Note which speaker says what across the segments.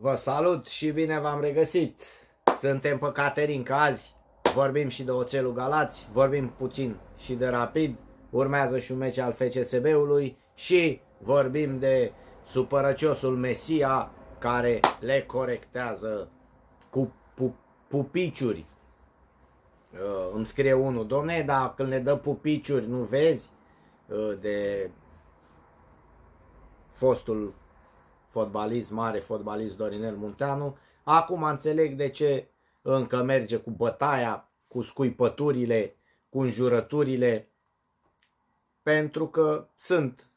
Speaker 1: Vă salut și bine v-am regăsit! Suntem pe Caterinca azi, vorbim și de Oțelul Galați, vorbim puțin și de Rapid, urmează și un meci al FCSB-ului și vorbim de supărăciosul Mesia care le corectează cu pu pupiciuri. Uh, îmi scrie unul, domne, dar când le dă pupiciuri, nu vezi? Uh, de fostul fotbalist mare, fotbalist Dorinel Munteanu. Acum înțeleg de ce încă merge cu bătaia, cu scuipăturile, cu înjurăturile, pentru că sunt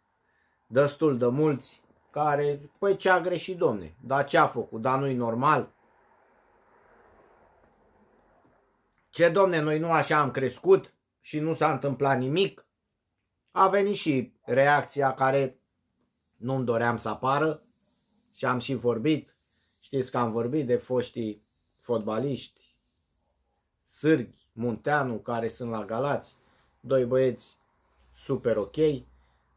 Speaker 1: destul de mulți care, păi ce a greșit domne, dar ce a făcut, dar nu-i normal. Ce domne, noi nu așa am crescut și nu s-a întâmplat nimic. A venit și reacția care nu-mi doream să apară, și am și vorbit, știți că am vorbit de foștii fotbaliști, Sârghi, Munteanu, care sunt la Galați, doi băieți super ok,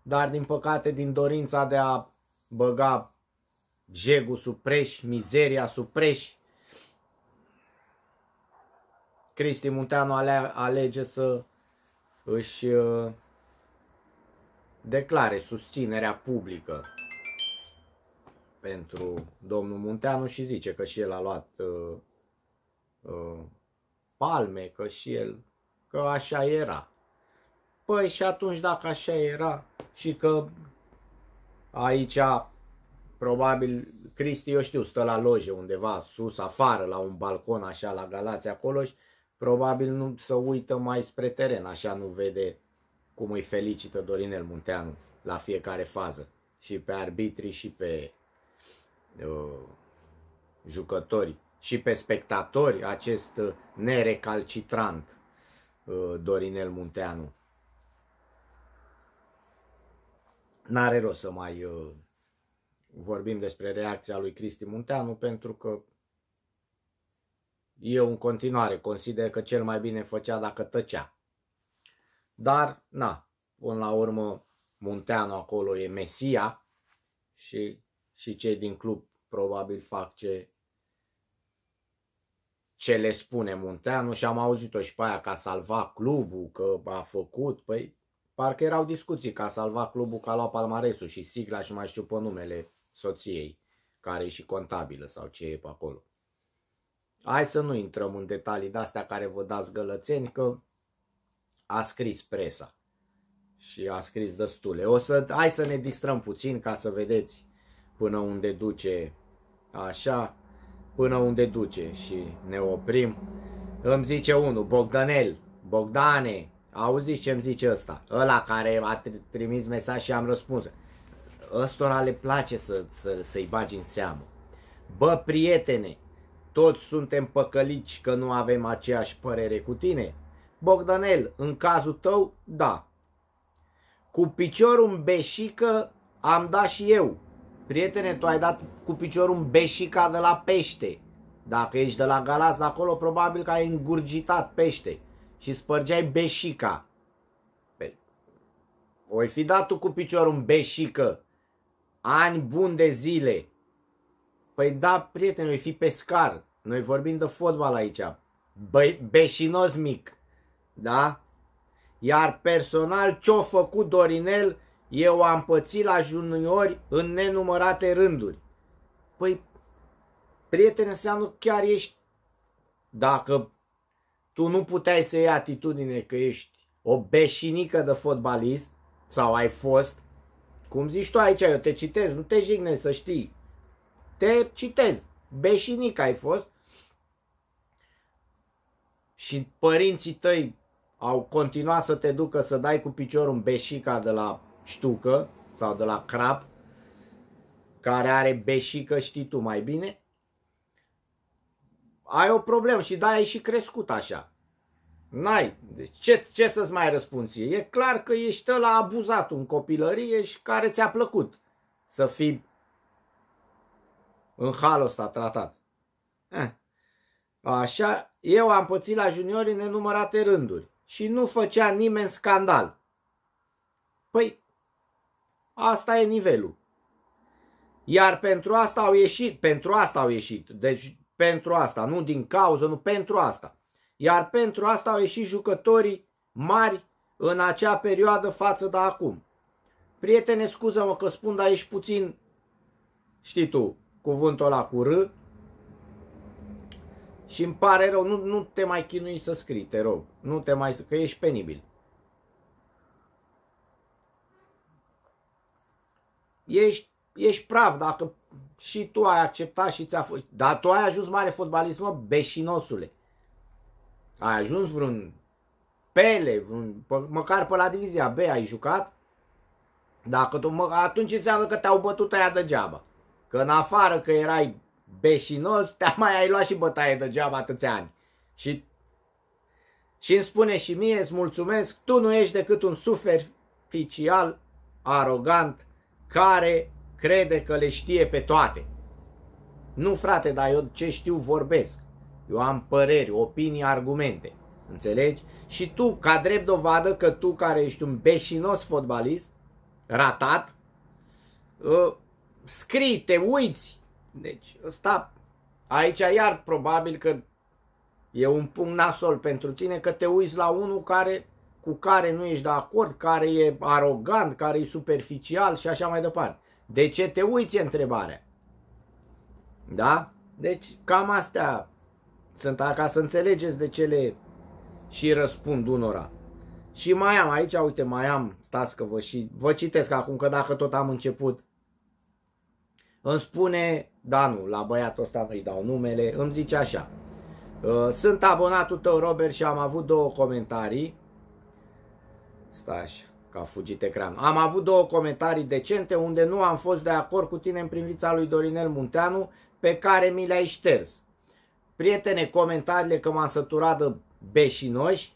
Speaker 1: dar din păcate din dorința de a băga jegul sub preș, mizeria sub preș, Cristi Munteanu alege să își uh, declare susținerea publică pentru domnul Munteanu și zice că și el a luat uh, uh, palme, că și el, că așa era. Păi și atunci dacă așa era și că aici probabil Cristi, eu știu, stă la loje undeva sus, afară, la un balcon așa, la Galați acolo și probabil nu să uită mai spre teren, așa nu vede cum îi felicită Dorinel Munteanu la fiecare fază și pe arbitri și pe Uh, jucători și pe spectatori acest uh, nerecalcitrant uh, Dorinel Munteanu. N-are rost să mai vorbim despre reacția lui Cristi Munteanu pentru că eu în continuare consider că cel mai bine făcea dacă tăcea. Dar, na, până la urmă, Munteanu acolo e Mesia și și cei din club probabil fac ce, ce le spune Munteanu și am auzit-o și pe aia că a salvat clubul, că a făcut, păi parcă erau discuții că a salvat clubul, că a luat palmaresul și sigla și mai știu pe numele soției, care e și contabilă sau ce e pe acolo. Hai să nu intrăm în detalii de astea care vă dați gălățeni, că a scris presa și a scris destule. O să, hai să ne distrăm puțin ca să vedeți până unde duce așa, până unde duce și ne oprim. Îmi zice unul, Bogdanel, Bogdane, auziți ce îmi zice ăsta? Ăla care a trimis mesaj și am răspuns. Ăstora le place să, să, să-i bagi în seamă. Bă, prietene, toți suntem păcălici că nu avem aceeași părere cu tine. Bogdanel, în cazul tău, da. Cu piciorul în beșică am dat și eu, Prietene, tu ai dat cu piciorul un beșica de la pește. Dacă ești de la Galați de acolo, probabil că ai îngurgitat pește și spărgeai beșica. Pe... Oi fi dat tu cu piciorul un beșică ani buni de zile. Păi da, prietene, oi fi pescar. Noi vorbim de fotbal aici. Be- beșinos mic. Da? Iar personal, ce o făcut Dorinel eu am pățit la juniori în nenumărate rânduri. Păi, prieten înseamnă chiar ești, dacă tu nu puteai să iei atitudine că ești o beșinică de fotbalist sau ai fost, cum zici tu aici, eu te citez, nu te jignesc să știi. Te citez, beșinică ai fost și părinții tăi au continuat să te ducă să dai cu piciorul în beșica de la ștucă sau de la crap, care are beșică, știi tu mai bine, ai o problemă și da, ai și crescut așa. N-ai. Deci ce, ce să-ți mai răspunzi? E clar că ești la abuzat în copilărie și care ți-a plăcut să fii în halul ăsta tratat. Eh. Așa, eu am pățit la juniori în nenumărate rânduri și nu făcea nimeni scandal. Păi, Asta e nivelul. Iar pentru asta au ieșit, pentru asta au ieșit, deci pentru asta, nu din cauză, nu pentru asta. Iar pentru asta au ieșit jucătorii mari în acea perioadă față de acum. Prietene, scuză-mă că spun, dar ești puțin, știi tu, cuvântul ăla cu R. Și îmi pare rău, nu, nu te mai chinui să scrii, te rog. Nu te mai, că ești penibil. ești, ești praf dacă și tu ai acceptat și ți-a fost. Dar tu ai ajuns mare fotbalist, mă, beșinosule. Ai ajuns vreun Pele, vreun, pă, măcar pe la divizia B ai jucat. Dacă tu, mă, atunci înseamnă că te-au bătut aia degeaba. Că în afară că erai beșinos, te mai ai luat și bătaie degeaba atâția ani. Și și îmi spune și mie, îți mulțumesc, tu nu ești decât un superficial, arogant, care crede că le știe pe toate. Nu, frate, dar eu ce știu vorbesc. Eu am păreri, opinii, argumente. Înțelegi? Și tu, ca drept dovadă că tu care ești un beșinos fotbalist, ratat, ă, scrii, te uiți. Deci, ăsta, aici iar probabil că e un punct nasol pentru tine că te uiți la unul care cu care nu ești de acord, care e arogant, care e superficial și așa mai departe. De ce te uiți întrebarea? Da? Deci cam astea sunt ca să înțelegeți de ce le și răspund unora. Și mai am aici, uite, mai am, stați că vă, și, vă citesc acum, că dacă tot am început, îmi spune nu la băiatul ăsta nu-i dau numele, îmi zice așa. Ă, sunt abonatul tău, Robert, și am avut două comentarii. Stai așa, că a fugit ecranul. Am avut două comentarii decente unde nu am fost de acord cu tine în privința lui Dorinel Munteanu, pe care mi le-ai șters. Prietene, comentariile că m-am săturat de beșinoși,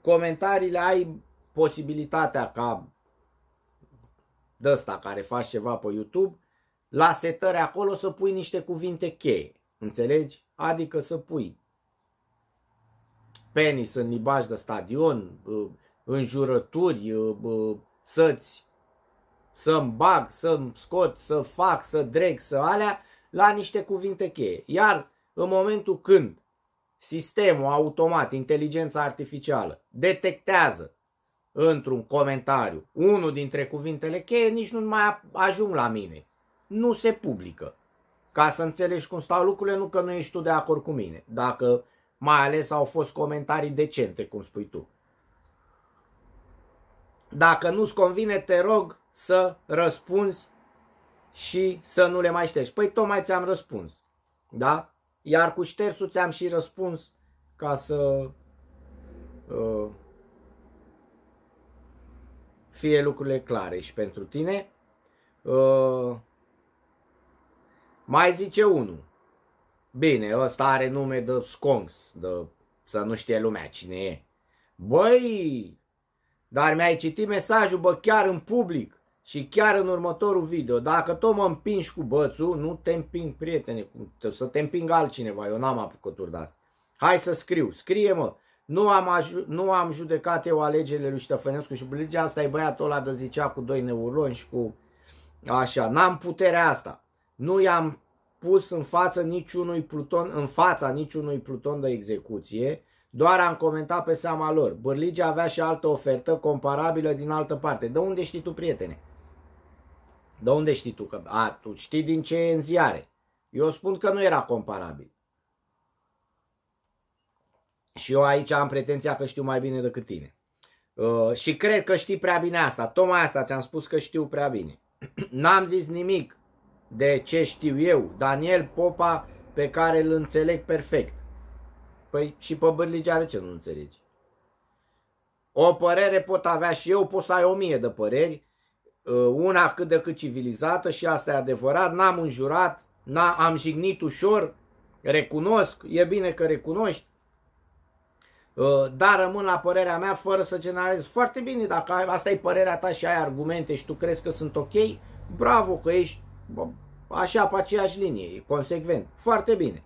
Speaker 1: comentariile ai posibilitatea ca de ăsta care faci ceva pe YouTube, la setări acolo să pui niște cuvinte cheie. Înțelegi? Adică să pui penis în limbaj de stadion, înjurături, uh, uh, să-ți, să-mi bag, să-mi scot, să fac, să dreg, să alea, la niște cuvinte cheie. Iar în momentul când sistemul automat, inteligența artificială, detectează într-un comentariu unul dintre cuvintele cheie, nici nu mai ajung la mine. Nu se publică. Ca să înțelegi cum stau lucrurile, nu că nu ești tu de acord cu mine. Dacă mai ales au fost comentarii decente, cum spui tu. Dacă nu-ți convine, te rog să răspunzi și să nu le mai ștergi. Păi tocmai ți-am răspuns. Da? Iar cu ștersul ți-am și răspuns ca să uh, fie lucrurile clare și pentru tine. Uh, mai zice unul. Bine, ăsta are nume de sconx, de să nu știe lumea cine e. Băi, dar mi-ai citit mesajul, bă, chiar în public și chiar în următorul video. Dacă tot mă împingi cu bățul, nu te împing, prietene, să te împing altcineva, eu n-am apucături de asta. Hai să scriu, scrie mă. Nu am, nu am judecat eu alegerile lui Ștefănescu și legea asta e băiatul ăla de zicea cu doi neuroni și cu așa. N-am puterea asta. Nu i-am pus în față niciunui pluton, în fața niciunui pluton de execuție doar am comentat pe seama lor. Bârlige avea și altă ofertă comparabilă din altă parte. De unde știi tu, prietene? De unde știi tu? Că, a, tu știi din ce e în ziare. Eu spun că nu era comparabil. Și eu aici am pretenția că știu mai bine decât tine. Uh, și cred că știi prea bine asta. Tocmai asta ți-am spus că știu prea bine. N-am zis nimic de ce știu eu, Daniel Popa, pe care îl înțeleg perfect. Păi și pe bârligea de ce nu înțelegi? O părere pot avea și eu, pot să ai o mie de păreri, uh, una cât de cât civilizată și asta e adevărat, n-am înjurat, n-am jignit ușor, recunosc, e bine că recunoști, uh, dar rămân la părerea mea fără să generalizez. Foarte bine, dacă ai, asta e părerea ta și ai argumente și tu crezi că sunt ok, bravo că ești bă, așa pe aceeași linie, e consecvent. Foarte bine.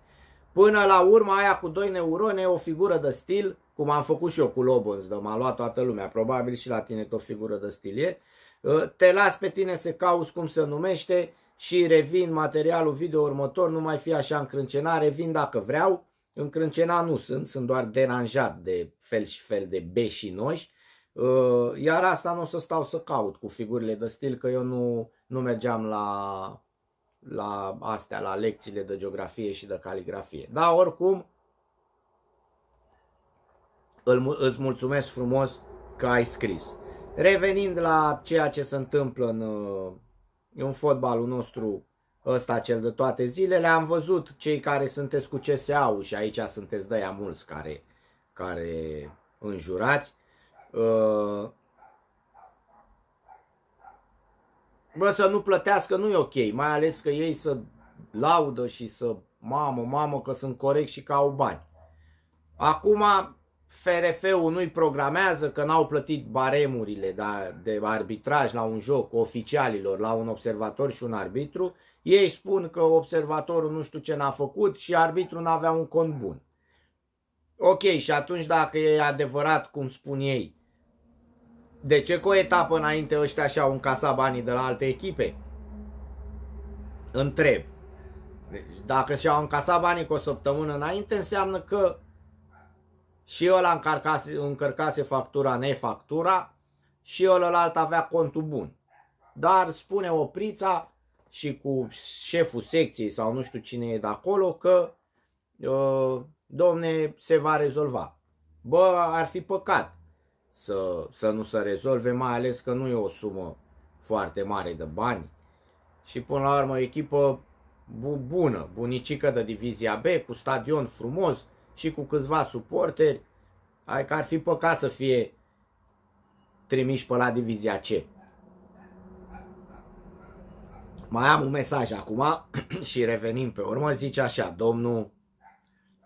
Speaker 1: Până la urmă, aia cu doi neuroni o figură de stil, cum am făcut și eu cu Lobons, dar m-a luat toată lumea, probabil și la tine tot figură de stil e. Uh, te las pe tine să cauți cum se numește și revin materialul video următor, nu mai fi așa încrâncenat, revin dacă vreau. Încrâncenat nu sunt, sunt doar deranjat de fel și fel de beșinoși. Uh, iar asta nu o să stau să caut cu figurile de stil, că eu nu, nu mergeam la la astea, la lecțiile de geografie și de caligrafie. Da, oricum, îl, îți mulțumesc frumos că ai scris. Revenind la ceea ce se întâmplă în, uh, în fotbalul nostru ăsta cel de toate zilele, am văzut cei care sunteți cu CSA-ul și aici sunteți de mulți care, care înjurați. Uh, Bă, să nu plătească nu e ok, mai ales că ei să laudă și să, mamă, mamă, că sunt corect și că au bani. Acum, FRF-ul nu-i programează că n-au plătit baremurile da, de arbitraj la un joc oficialilor, la un observator și un arbitru. Ei spun că observatorul nu știu ce n-a făcut și arbitru n-avea un cont bun. Ok, și atunci dacă e adevărat cum spun ei, de ce cu o etapă înainte ăștia și-au încasat banii de la alte echipe? Întreb. Deci, dacă și-au încasat banii cu o săptămână înainte, înseamnă că și ăla încărcase, încărcase factura, nefactura și ălălalt avea contul bun. Dar spune oprița și cu șeful secției sau nu știu cine e de acolo că, uh, domne, se va rezolva. Bă, ar fi păcat să, să nu se rezolve, mai ales că nu e o sumă foarte mare de bani. Și până la urmă, echipă bună, bunicică de divizia B, cu stadion frumos și cu câțiva suporteri, ai că ar fi păcat să fie trimiși pe la divizia C. Mai am un mesaj acum și revenim pe urmă, zice așa, domnul,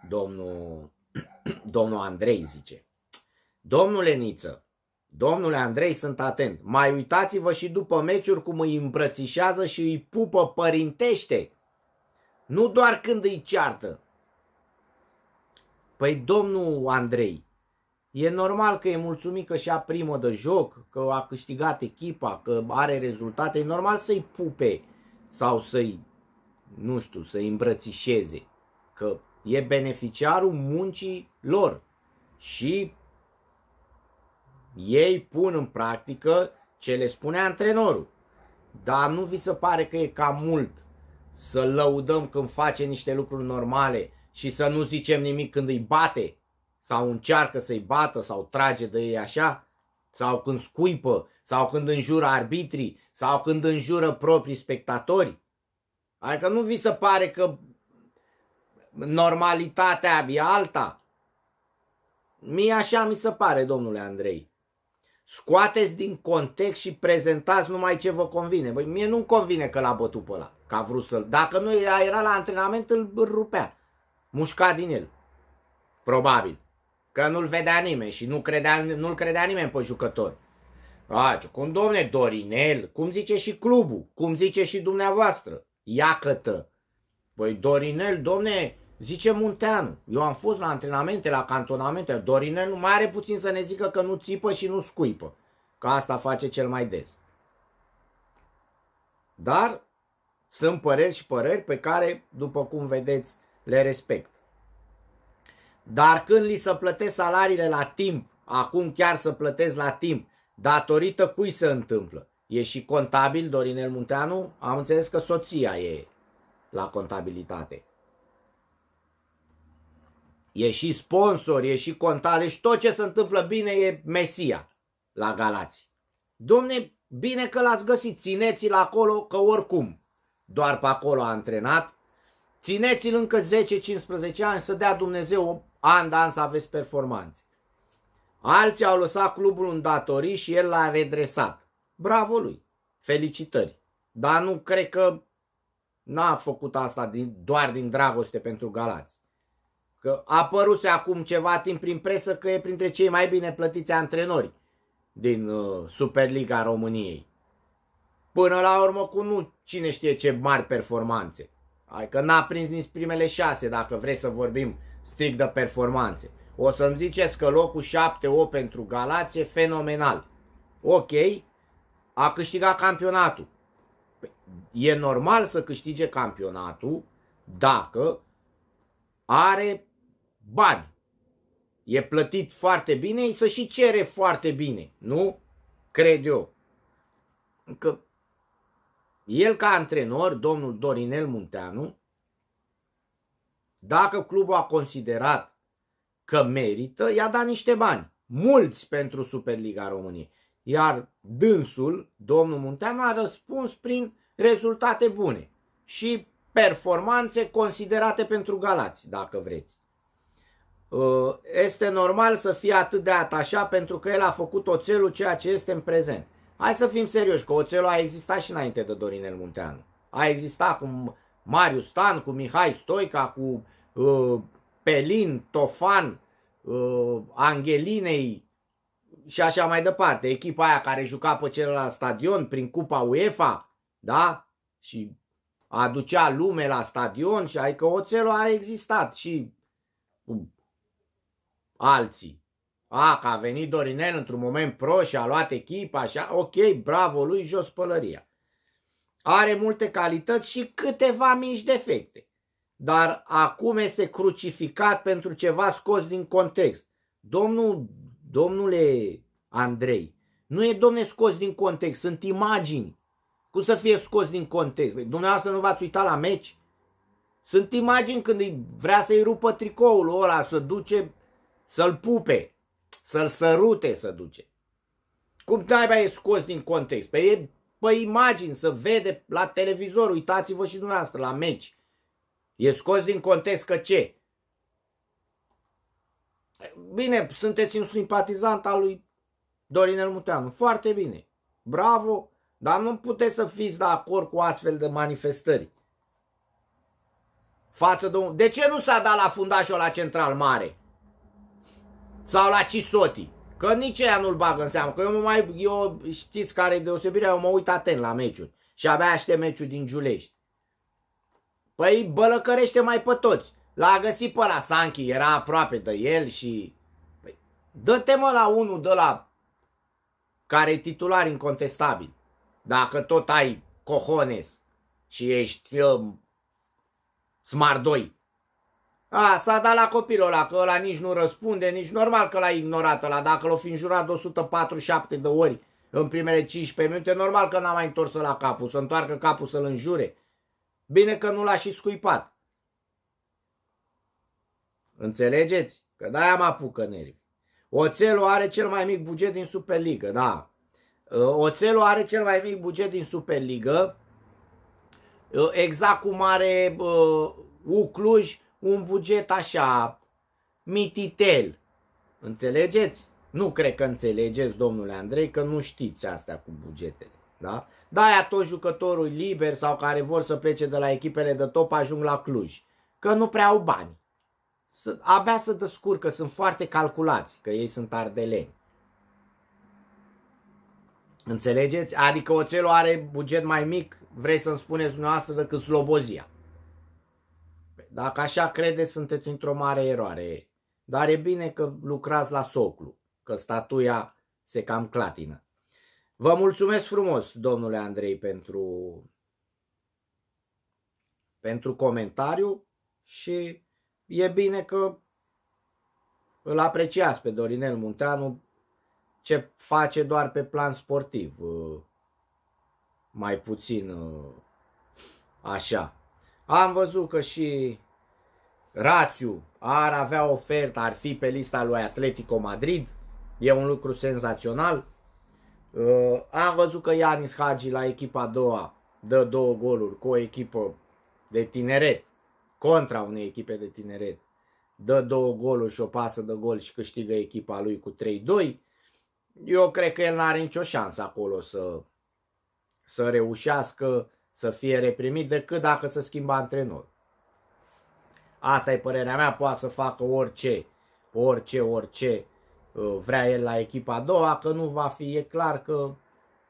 Speaker 1: domnul, domnul Andrei zice. Domnule Niță, domnule Andrei, sunt atent. Mai uitați-vă și după meciuri cum îi îmbrățișează și îi pupă părintește. Nu doar când îi ceartă. Păi domnul Andrei, e normal că e mulțumit că și-a primă de joc, că a câștigat echipa, că are rezultate. E normal să-i pupe sau să-i, nu știu, să-i îmbrățișeze. Că e beneficiarul muncii lor și ei pun în practică ce le spune antrenorul. Dar nu vi se pare că e cam mult să lăudăm când face niște lucruri normale și să nu zicem nimic când îi bate sau încearcă să-i bată sau trage de ei așa sau când scuipă sau când înjură arbitrii sau când înjură proprii spectatori. Adică nu vi se pare că normalitatea e alta? Mie așa mi se pare, domnule Andrei. Scoateți din context și prezentați numai ce vă convine. Băi, mie nu-mi convine că l-a bătut pe ăla, că a vrut să-l... Dacă nu era, era la antrenament, îl rupea. Mușca din el. Probabil. Că nu-l vedea nimeni și nu credea, nu credea nimeni pe jucător. A, cum domne, Dorinel, cum zice și clubul, cum zice și dumneavoastră, cătă. Păi Dorinel, domne, Zice Munteanu, eu am fost la antrenamente, la cantonamente, Dorinel mai are puțin să ne zică că nu țipă și nu scuipă, că asta face cel mai des. Dar sunt păreri și păreri pe care, după cum vedeți, le respect. Dar când li se plătesc salariile la timp, acum chiar să plătesc la timp, datorită cui se întâmplă? E și contabil Dorinel Munteanu? Am înțeles că soția e la contabilitate e și sponsor, e și contale și tot ce se întâmplă bine e Mesia la Galați. Domne, bine că l-ați găsit, țineți-l acolo că oricum doar pe acolo a antrenat. Țineți-l încă 10-15 ani să dea Dumnezeu an de an să aveți performanțe. Alții au lăsat clubul în datorii și el l-a redresat. Bravo lui! Felicitări! Dar nu cred că n-a făcut asta din, doar din dragoste pentru Galați. Că a apăruse acum ceva timp prin presă că e printre cei mai bine plătiți antrenori din uh, Superliga României. Până la urmă cu nu cine știe ce mari performanțe. Adică n-a prins nici primele șase dacă vrei să vorbim strict de performanțe. O să-mi ziceți că locul 7-8 pentru Galație fenomenal. Ok, a câștigat campionatul. Păi, e normal să câștige campionatul dacă are bani. E plătit foarte bine, să și cere foarte bine, nu? Cred eu. Că el ca antrenor, domnul Dorinel Munteanu, dacă clubul a considerat că merită, i-a dat niște bani. Mulți pentru Superliga României. Iar dânsul, domnul Munteanu, a răspuns prin rezultate bune și performanțe considerate pentru Galați, dacă vreți. Uh, este normal să fie atât de atașat pentru că el a făcut oțelul ceea ce este în prezent. Hai să fim serioși, că oțelul a existat și înainte de Dorinel Munteanu. A existat cu Marius Stan, cu Mihai Stoica, cu uh, Pelin, Tofan, uh, Angelinei și așa mai departe. Echipa aia care juca pe celălalt stadion prin Cupa UEFA, da? Și aducea lume la stadion și adică oțelul a existat și um, alții. A, că a venit Dorinel într-un moment pro și a luat echipa, așa, ok, bravo lui, jos pălăria. Are multe calități și câteva mici defecte. Dar acum este crucificat pentru ceva scos din context. Domnul, domnule Andrei, nu e domne scos din context, sunt imagini. Cum să fie scos din context? Păi, dumneavoastră nu v-ați uitat la meci? Sunt imagini când îi vrea să-i rupă tricoul ăla, să duce să-l pupe, să-l sărute să duce. Cum n-ai e scos din context? Pe, păi e, pe imagini, să vede la televizor, uitați-vă și dumneavoastră la meci. E scos din context că ce? Bine, sunteți un simpatizant al lui Dorinel Muteanu. Foarte bine. Bravo, dar nu puteți să fiți de acord cu astfel de manifestări. Față de un... De ce nu s-a dat la fundașul la Central Mare? Sau la Cisoti. Că nici ea nu-l bagă în seamă. Că eu, mai, eu știți care e deosebirea, eu mă uit atent la meciuri. Și abia aștept meciul din Giulești. Păi bălăcărește mai pe toți. L-a găsit pe la Sanchi, era aproape de el și... Păi, dă-te mă la unul de la care e titular incontestabil. Dacă tot ai cojones și ești smart uh, smardoi. A, s-a dat la copilul ăla, că ăla nici nu răspunde, nici normal că l-a ignorat ăla. Dacă l-o fi înjurat 147 de ori în primele 15 minute, normal că n-a mai întors la capul, să întoarcă capul să-l înjure. Bine că nu l-a și scuipat. Înțelegeți? Că de-aia mă apucă nervi. Oțelul are cel mai mic buget din Superliga, da. Oțelul are cel mai mic buget din Superliga, exact cum are uh, Ucluj un buget așa mititel. Înțelegeți? Nu cred că înțelegeți, domnule Andrei, că nu știți astea cu bugetele. Da? Da, aia tot jucătorul liber sau care vor să plece de la echipele de top ajung la Cluj. Că nu prea au bani. Abia să descurcă, sunt foarte calculați, că ei sunt ardeleni. Înțelegeți? Adică Oțelul are buget mai mic, vrei să-mi spuneți dumneavoastră, decât Slobozia. Dacă așa credeți, sunteți într-o mare eroare. Dar e bine că lucrați la soclu, că statuia se cam clatină. Vă mulțumesc frumos, domnule Andrei, pentru, pentru comentariu și e bine că îl apreciați pe Dorinel Munteanu ce face doar pe plan sportiv, mai puțin așa. Am văzut că și Rațiu ar avea ofertă, ar fi pe lista lui Atletico Madrid, e un lucru senzațional. Uh, am văzut că Ianis Hagi la echipa a doua dă două goluri cu o echipă de tineret, contra unei echipe de tineret. Dă două goluri și o pasă de gol și câștigă echipa lui cu 3-2. Eu cred că el nu are nicio șansă acolo să, să reușească să fie reprimit decât dacă să schimba antrenorul. Asta e părerea mea, poate să facă orice, orice, orice uh, vrea el la echipa a doua, că nu va fi, e clar că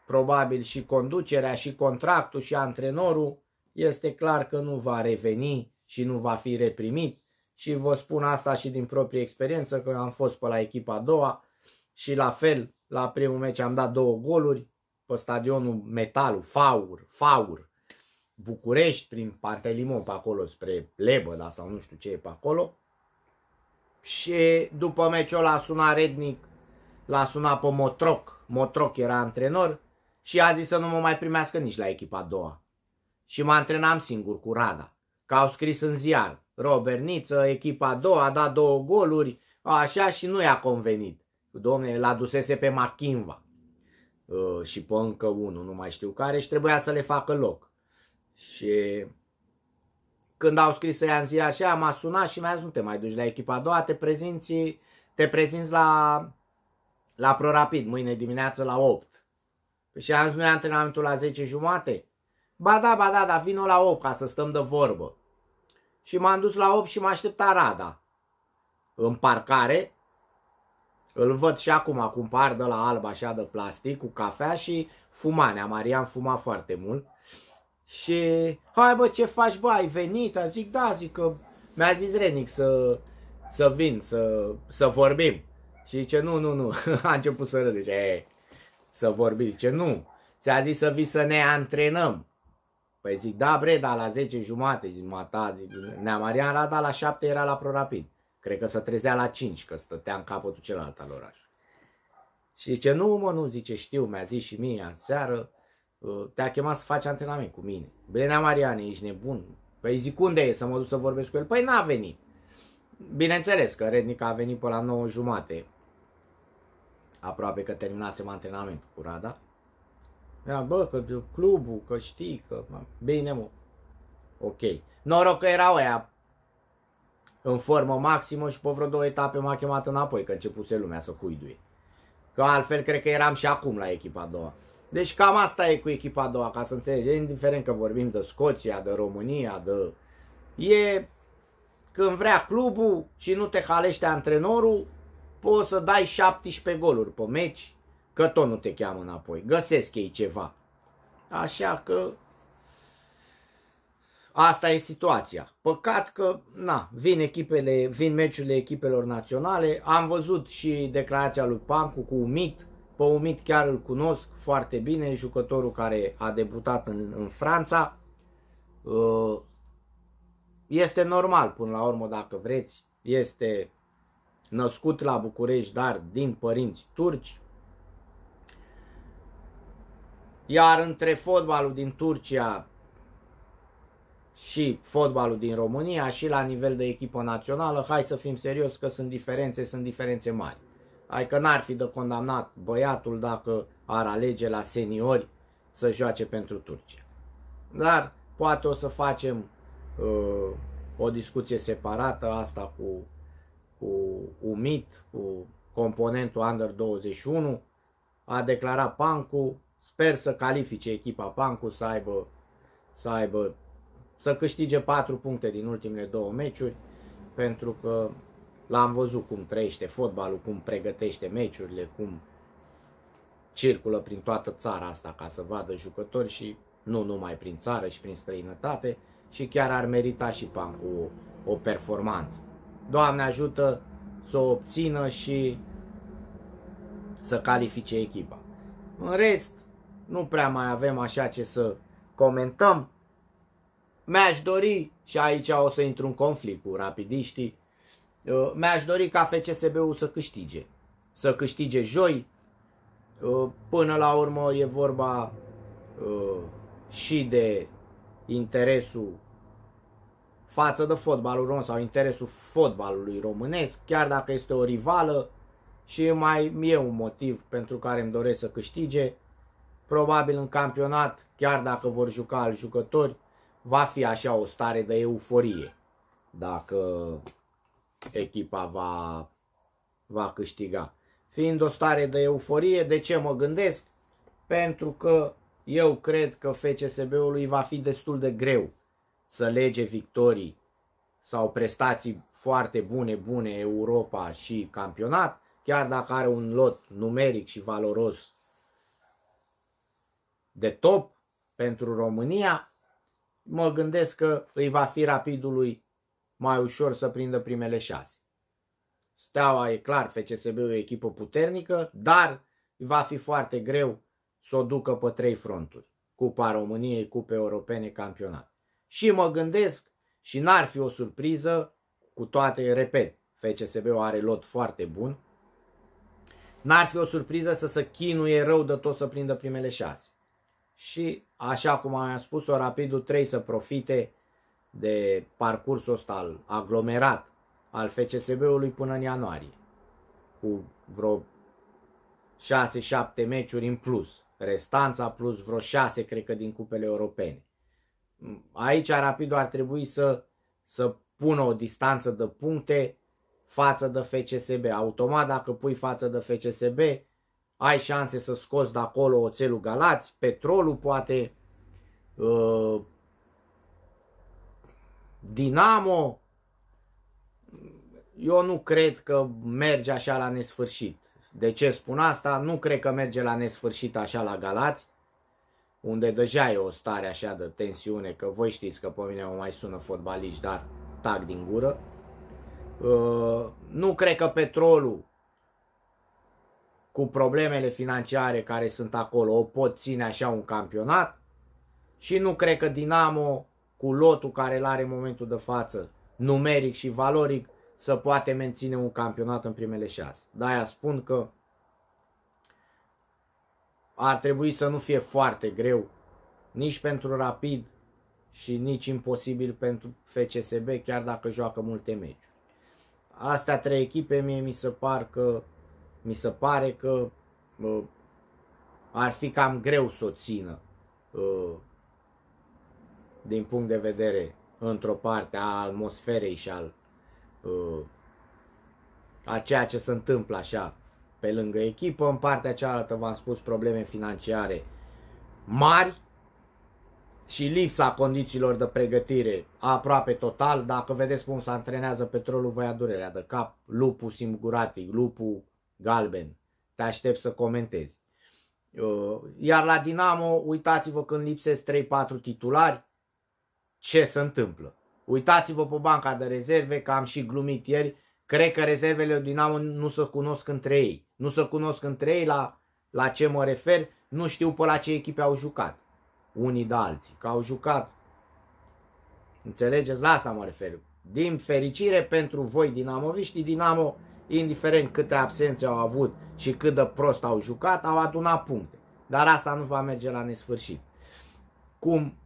Speaker 1: probabil și conducerea, și contractul, și antrenorul, este clar că nu va reveni și nu va fi reprimit și vă spun asta și din proprie experiență că am fost pe la echipa a doua și la fel la primul meci am dat două goluri pe stadionul Metalul, Faur, Faur, București, prin Pantelimon pe acolo, spre Lebăda sau nu știu ce e pe acolo. Și după meciul ăla a sunat Rednic, l-a sunat pe Motroc, Motroc era antrenor și a zis să nu mă mai primească nici la echipa a doua. Și mă antrenam singur cu Rada, că au scris în ziar, Robert Niță, echipa a doua, a dat două goluri, așa și nu i-a convenit. Domne, l-a dusese pe Machimva uh, și pe încă unul, nu mai știu care, și trebuia să le facă loc. Și când au scris să i zi așa, m-a sunat și mi-a zis, nu te mai duci la echipa a doua, te prezinți, te prezinți la, la ProRapid mâine dimineață la 8. Păi și am zis, nu e antrenamentul la 10 jumate? Ba da, ba da, dar vină la 8 ca să stăm de vorbă. Și m-am dus la 8 și m-a așteptat Rada. În parcare, îl văd și acum, par de la alb așa de plastic cu cafea și fuma. Nea Marian fuma foarte mult. Și hai bă, ce faci bă, ai venit? A zic, da, zic că mi-a zis Renic să, să vin, să, să vorbim. Și zice, nu, nu, nu. A început să râde, zice, e, să vorbim. Zice, nu, ți-a zis să vii să ne antrenăm. Păi zic, da bre, da, la 10 jumate, zic, ta, zic, Nea Marian Rada la 7 era la Prorapid. Cred că se trezea la 5, că stătea în capătul celălalt al orașului. Și zice, nu mă, nu, zice, știu, mi-a zis și mie în seară, Uh, te-a chemat să faci antrenament cu mine. Brenea Mariane, ești nebun. Păi zic, unde e să mă duc să vorbesc cu el? Păi n-a venit. Bineînțeles că Rednic a venit pe la 9 jumate. Aproape că terminasem antrenament cu Rada. Ia, bă, că clubul, că știi, că... Bine, mă. Ok. Noroc că erau aia în formă maximă și pe vreo două etape m-a chemat înapoi, că începuse lumea să huiduie. Că altfel cred că eram și acum la echipa a doua. Deci cam asta e cu echipa a doua, ca să înțelegi, indiferent că vorbim de Scoția, de România, de... E când vrea clubul și nu te halește antrenorul, poți să dai 17 goluri pe meci, că tot nu te cheamă înapoi. Găsesc ei ceva. Așa că asta e situația. Păcat că, na, vin echipele, vin meciurile echipelor naționale. Am văzut și declarația lui Pancu cu un mit Umit chiar îl cunosc foarte bine, jucătorul care a debutat în, în Franța. Uh, este normal până la urmă dacă vreți. Este născut la București, dar din părinți turci. Iar între fotbalul din Turcia și fotbalul din România și la nivel de echipă națională, hai să fim serios că sunt diferențe, sunt diferențe mari. Adică n-ar fi de condamnat băiatul dacă ar alege la seniori să joace pentru Turcia. Dar poate o să facem uh, o discuție separată asta cu, cu UMIT, cu componentul Under 21. A declarat Pancu, sper să califice echipa Pancu să aibă, să aibă să câștige 4 puncte din ultimele două meciuri, pentru că L-am văzut cum trăiește fotbalul, cum pregătește meciurile, cum circulă prin toată țara asta ca să vadă jucători și nu numai prin țară și prin străinătate și chiar ar merita și cu o, o performanță. Doamne ajută să o obțină și să califice echipa. În rest, nu prea mai avem așa ce să comentăm. Mi-aș dori, și aici o să intru în conflict cu rapidiștii, mi-aș dori ca FCSB-ul să câștige. Să câștige joi. Până la urmă e vorba și de interesul față de fotbalul român sau interesul fotbalului românesc, chiar dacă este o rivală și mai e un motiv pentru care îmi doresc să câștige. Probabil în campionat, chiar dacă vor juca al jucători, va fi așa o stare de euforie. Dacă echipa va, va câștiga. Fiind o stare de euforie, de ce mă gândesc? Pentru că eu cred că FCSB-ului va fi destul de greu să lege victorii sau prestații foarte bune, bune Europa și campionat, chiar dacă are un lot numeric și valoros de top pentru România, mă gândesc că îi va fi rapidului mai ușor să prindă primele șase. Steaua e clar, FCSB e o echipă puternică, dar va fi foarte greu să o ducă pe trei fronturi. Cupa României, Cupe Europene, campionat. Și mă gândesc și n-ar fi o surpriză, cu toate, repet, FCSB-ul are lot foarte bun, n-ar fi o surpriză să se chinuie rău de tot să prindă primele șase. Și, așa cum am spus-o, Rapidul trei să profite de parcursul ăsta al aglomerat al FCSB-ului până în ianuarie, cu vreo 6-7 meciuri în plus, restanța plus vreo 6, cred că, din cupele europene. Aici Rapidul ar trebui să, să pună o distanță de puncte față de FCSB. Automat, dacă pui față de FCSB, ai șanse să scoți de acolo oțelul Galați, petrolul poate, uh, Dinamo, eu nu cred că merge așa la nesfârșit. De ce spun asta? Nu cred că merge la nesfârșit așa la Galați, unde deja e o stare așa de tensiune, că voi știți că pe mine mă mai sună fotbaliști, dar tac din gură. Uh, nu cred că petrolul cu problemele financiare care sunt acolo o pot ține așa un campionat și nu cred că Dinamo cu lotul care îl are în momentul de față, numeric și valoric, să poate menține un campionat în primele șase. De-aia spun că ar trebui să nu fie foarte greu nici pentru Rapid și nici imposibil pentru FCSB, chiar dacă joacă multe meciuri. Astea trei echipe mie mi se, par că, mi se pare că uh, ar fi cam greu să o țină uh, din punct de vedere într-o parte a atmosferei și al uh, a ceea ce se întâmplă așa pe lângă echipă. În partea cealaltă v-am spus probleme financiare mari și lipsa condițiilor de pregătire aproape total. Dacă vedeți cum se antrenează petrolul, vă durerea de cap. Lupul singuratic, lupul galben. Te aștept să comentezi. Uh, iar la Dinamo, uitați-vă când lipsesc 3-4 titulari, ce se întâmplă. Uitați-vă pe banca de rezerve, că am și glumit ieri, cred că rezervele Dinamo nu se cunosc între ei. Nu se cunosc între ei, la, la ce mă refer, nu știu pe la ce echipe au jucat unii de alții, că au jucat. Înțelegeți? La asta mă refer. Din fericire pentru voi dinamoviștii, Dinamo, indiferent câte absențe au avut și cât de prost au jucat, au adunat puncte. Dar asta nu va merge la nesfârșit. Cum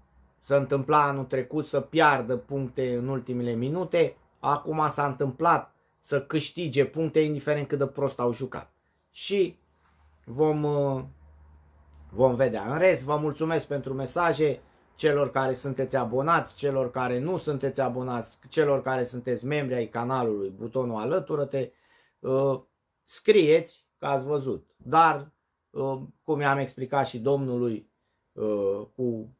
Speaker 1: se întâmpla anul trecut să piardă puncte în ultimele minute, acum s-a întâmplat să câștige puncte indiferent cât de prost au jucat. Și vom, uh, vom vedea. În rest, vă mulțumesc pentru mesaje celor care sunteți abonați, celor care nu sunteți abonați, celor care sunteți membri ai canalului, butonul alătură-te, uh, scrieți că ați văzut. Dar, uh, cum i-am explicat și domnului cu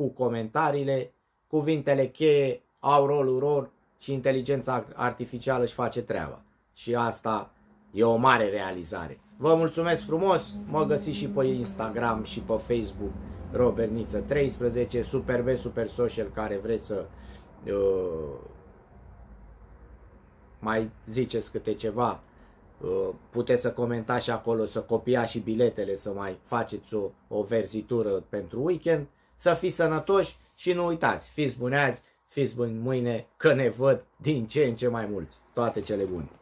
Speaker 1: cu comentariile, cuvintele cheie au rolul lor și inteligența artificială își face treaba. Și asta e o mare realizare. Vă mulțumesc frumos, mă găsiți și pe Instagram și pe Facebook Roberniță13, Super B, Super Social, care vreți să uh, mai ziceți câte ceva, uh, puteți să comentați și acolo, să copiați și biletele, să mai faceți o, o verzitură pentru weekend să fiți sănătoși și nu uitați, fiți buni azi, fiți buni mâine, că ne văd din ce în ce mai mulți. Toate cele bune!